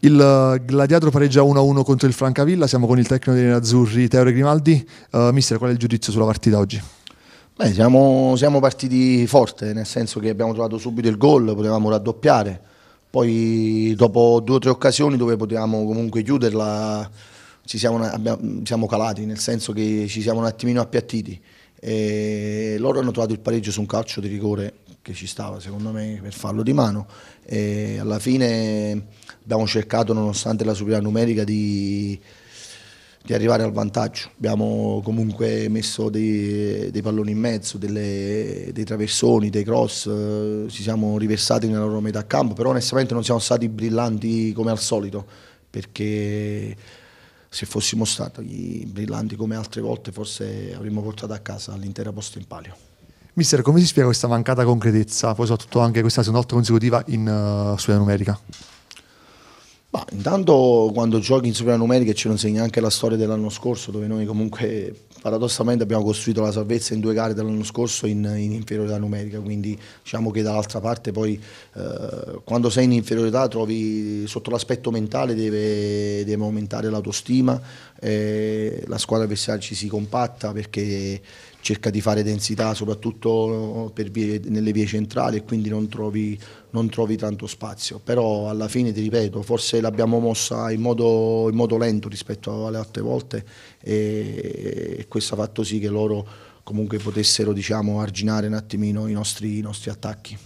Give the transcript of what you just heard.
Il eh, Gladiatro pareggia 1-1 contro il Francavilla, siamo con il tecnico dei Nerazzurri Teore Grimaldi. Uh, mister, qual è il giudizio sulla partita oggi? Beh, siamo, siamo, partiti forte, nel senso che abbiamo trovato subito il gol, potevamo raddoppiare, poi dopo due o tre occasioni dove potevamo comunque chiuderla siamo, abbiamo, siamo calati, nel senso che ci siamo un attimino appiattiti e loro hanno trovato il pareggio su un calcio di rigore che ci stava secondo me per farlo di mano e alla fine abbiamo cercato nonostante la superiorità numerica di, di, arrivare al vantaggio abbiamo comunque messo dei, dei palloni in mezzo delle, dei traversoni, dei cross eh, ci siamo riversati nella loro metà campo però onestamente non siamo stati brillanti come al solito perché se fossimo stati brillanti come altre volte forse avremmo portato a casa l'intera posta in palio. Mister, come si spiega questa mancata concretezza, poi soprattutto anche questa seconda volta consecutiva in uh, eh, Sud America? Ma intanto quando giochi in e ce lo insegna anche la storia dell'anno scorso, dove noi comunque paradossalmente abbiamo costruito la salvezza in due gare dell'anno scorso in, in inferiorità numerica, quindi diciamo che dall'altra parte poi eh, quando sei in inferiorità trovi sotto l'aspetto mentale deve, deve aumentare l'autostima, eh, la squadra avversaria ci si compatta perché cerca di fare densità soprattutto eh, vie, nelle vie centrali e quindi non trovi, non trovi, tanto spazio, però alla fine ti ripeto forse l'abbiamo mossa in modo, in modo lento rispetto alle altre volte e, e questo ha fatto sì che loro comunque potessero diciamo, arginare un attimino i nostri, i nostri attacchi.